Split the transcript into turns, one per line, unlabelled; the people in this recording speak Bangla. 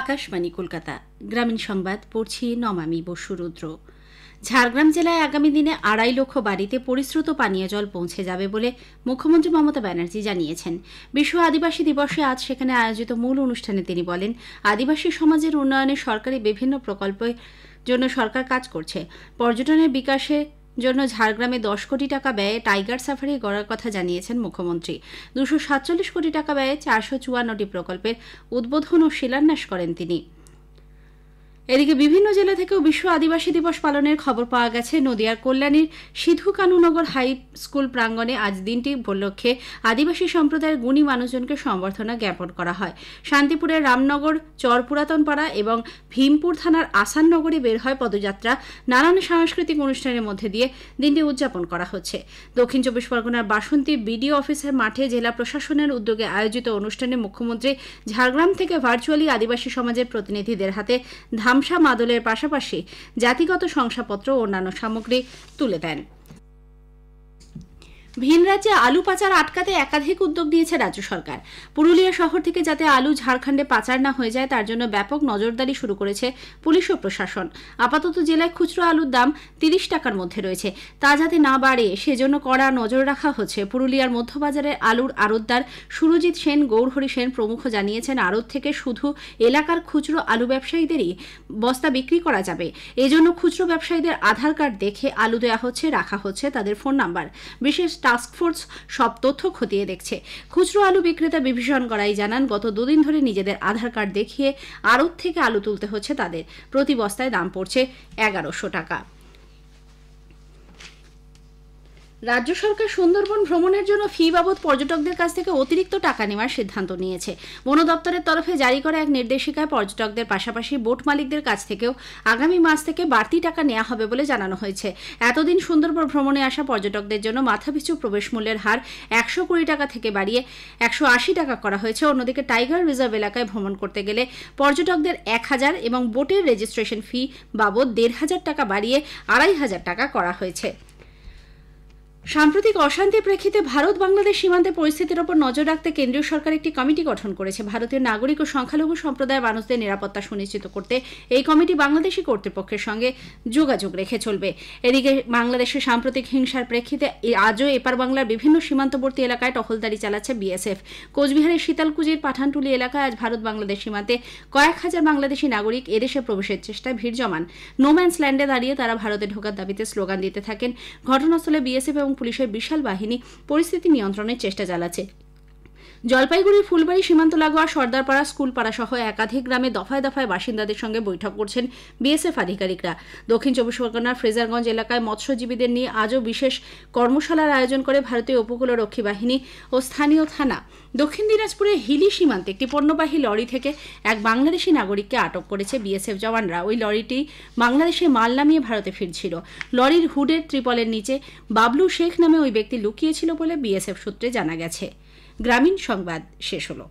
আকাশবাণী কলকাতা গ্রামীণ সংবাদ পড়ছি নমামি বসুরুদ্র ঝাড়গ্রাম জেলায় আগামী দিনে আড়াই লক্ষ বাড়িতে পরিশ্রুত পানীয় জল পৌঁছে যাবে বলে মুখ্যমন্ত্রী মমতা ব্যানার্জি জানিয়েছেন বিশ্ব আদিবাসী দিবসে আজ সেখানে আয়োজিত মূল অনুষ্ঠানে তিনি বলেন আদিবাসী সমাজের উন্নয়নে সরকারি বিভিন্ন প্রকল্পের জন্য সরকার কাজ করছে পর্যটনের বিকাশে জন্য ঝাড়গ্রামে দশ কোটি টাকা ব্যয়ে টাইগার সাফারি গড়ার কথা জানিয়েছেন মুখ্যমন্ত্রী দুশো সাতচল্লিশ কোটি টাকা ব্যয়ে চারশো চুয়ান্নটি প্রকল্পের উদ্বোধন ও শিলান্যাস করেন তিনি এদিকে বিভিন্ন জেলা থেকেও বিশ্ব আদিবাসী দিবস পালনের খবর পাওয়া গেছে নদিয়ার কল্যাণীর সিধু কানুনগর হাই স্কুল প্রাঙ্গণে আজ দিনটি উপলক্ষে আদিবাসী সম্প্রদায়ের গুণী মানুষজনকে সম্বর্ধনা জ্ঞাপন করা হয় শান্তিপুরের রামনগর চর পুরাতনপাড়া এবং ভীমপুর থানার আসাননগরে বের হয় পদযাত্রা নানান সাংস্কৃতিক অনুষ্ঠানের মধ্যে দিয়ে দিনটি উদযাপন করা হচ্ছে দক্ষিণ চব্বিশ পরগনার বাসন্তী বিডিও অফিসের মাঠে জেলা প্রশাসনের উদ্যোগে আয়োজিত অনুষ্ঠানে মুখ্যমন্ত্রী ঝাড়গ্রাম থেকে ভার্চুয়ালি আদিবাসী সমাজের প্রতিনিধিদের হাতে ধান খামসা মাদলের পাশাপাশি জাতিগত শংসাপত্র ও অন্যান্য সামগ্রী তুলে দেন ভিন রাজ্যে আলু পাচার আটকাতে একাধিক উদ্যোগ নিয়েছে রাজ্য সরকার পুরুলিয়া শহর থেকে যাতে আলু ঝাড়খণ্ডে পাচার না হয়ে যায় তার জন্য ব্যাপক নজরদারি শুরু করেছে পুলিশ ও প্রশাসন আপাতত জেলায় খুচরো আলুর দাম তিরিশ টাকার মধ্যে রয়েছে তা যাতে না বাড়ে সেজন্য কড়া নজর রাখা হচ্ছে পুরুলিয়ার মধ্যবাজারের আলুর আড়তদার সুরজিৎ সেন গৌরহরি সেন প্রমুখ জানিয়েছেন আড়ত থেকে শুধু এলাকার খুচরো আলু ব্যবসায়ীদেরই বস্তা বিক্রি করা যাবে এজন্য খুচরো ব্যবসায়ীদের আধার কার্ড দেখে আলু দেওয়া হচ্ছে রাখা হচ্ছে তাদের ফোন নাম্বার বিশেষ টাস্কফোর্স সব তথ্য খতিয়ে দেখছে খুচরো আলু বিক্রেতা বিভীষণ গড়াই জানান গত দুদিন ধরে নিজেদের আধার কার্ড দেখিয়ে আড়ত থেকে আলু তুলতে হচ্ছে তাদের প্রতি বস্তায় দাম পড়ছে এগারোশো টাকা রাজ্য সরকার সুন্দরবন ভ্রমণের জন্য ফি বাবদ পর্যটকদের কাছ থেকে অতিরিক্ত টাকা নেওয়ার সিদ্ধান্ত নিয়েছে বন দপ্তরের তরফে জারি করা এক নির্দেশিকায় পর্যটকদের পাশাপাশি বোট মালিকদের কাছ থেকেও আগামী মাস থেকে বাড়তি টাকা নেওয়া হবে বলে জানানো হয়েছে এতদিন সুন্দরবন ভ্রমণে আসা পর্যটকদের জন্য মাথাপিছু প্রবেশ মূল্যের হার একশো কুড়ি টাকা থেকে বাড়িয়ে একশো আশি টাকা করা হয়েছে অন্যদিকে টাইগার রিজার্ভ এলাকায় ভ্রমণ করতে গেলে পর্যটকদের এক হাজার এবং বোটের রেজিস্ট্রেশন ফি বাবদ দেড় হাজার টাকা বাড়িয়ে আড়াই হাজার টাকা করা হয়েছে সাম্প্রতিক অশান্তির প্রেক্ষিতে ভারত বাংলাদেশ সীমান্তে পরিস্থিতির ওপর নজর রাখতে কেন্দ্রীয় সরকার একটি কমিটি গঠন করেছে ভারতীয় নাগরিক ও সংখ্যালঘু সম্প্রদায়ের মানুষদের নিরাপত্তা সুনিশ্চিত করতে এই কমিটি বাংলাদেশি কর্তৃপক্ষের সঙ্গে যোগাযোগ রেখে চলবে এদিকে বাংলাদেশের সাম্প্রতিক হিংসার প্রেক্ষিতে আজও এপার বাংলার বিভিন্ন সীমান্তবর্তী এলাকায় টহলদারি চালাচ্ছে বিএসএফ কোচবিহারের শীতালকুজির পাঠানটুলি এলাকায় আজ ভারত বাংলাদেশ সীমান্তে কয়েক হাজার বাংলাদেশী নাগরিক এদেশে প্রবেশের চেষ্টায় ভিড় জমান নোম্যান্স ল্যান্ডে দাঁড়িয়ে তারা ভারতে ঢোকার দাবিতে স্লোগান দিতে থাকেন ঘটনাস্থলে বিএসএফ এবং পুলিশের বিশাল বাহিনী পরিস্থিতি নিয়ন্ত্রণের চেষ্টা চালাচ্ছে জলপাইগুড়ির ফুলবাড়ি সীমান্ত লাগোয়া সর্দারপাড়া স্কুলপাড়া সহ একাধিক গ্রামে দফায় দফায় বাসিন্দাদের সঙ্গে বৈঠক করছেন বিএসএফ আধিকারিকরা দক্ষিণ চব্বিশ পরগনার ফ্রেজারগঞ্জ এলাকায় মৎস্যজীবীদের নিয়ে আজও বিশেষ কর্মশালার আয়োজন করে ভারতীয় উপকূলরক্ষী বাহিনী ও স্থানীয় থানা দক্ষিণ দিনাজপুরে হিলি সীমান্তে একটি পণ্যবাহী লরি থেকে এক বাংলাদেশি নাগরিককে আটক করেছে বিএসএফ জওয়ানরা ওই লরিটি বাংলাদেশে মাল নামিয়ে ভারতে ফিরছিল লরির হুডের ত্রিপলের নিচে বাবলু শেখ নামে ওই ব্যক্তি লুকিয়েছিল বলে বিএসএফ সূত্রে জানা গেছে গ্রামীণ সংবাদ শেষ হলো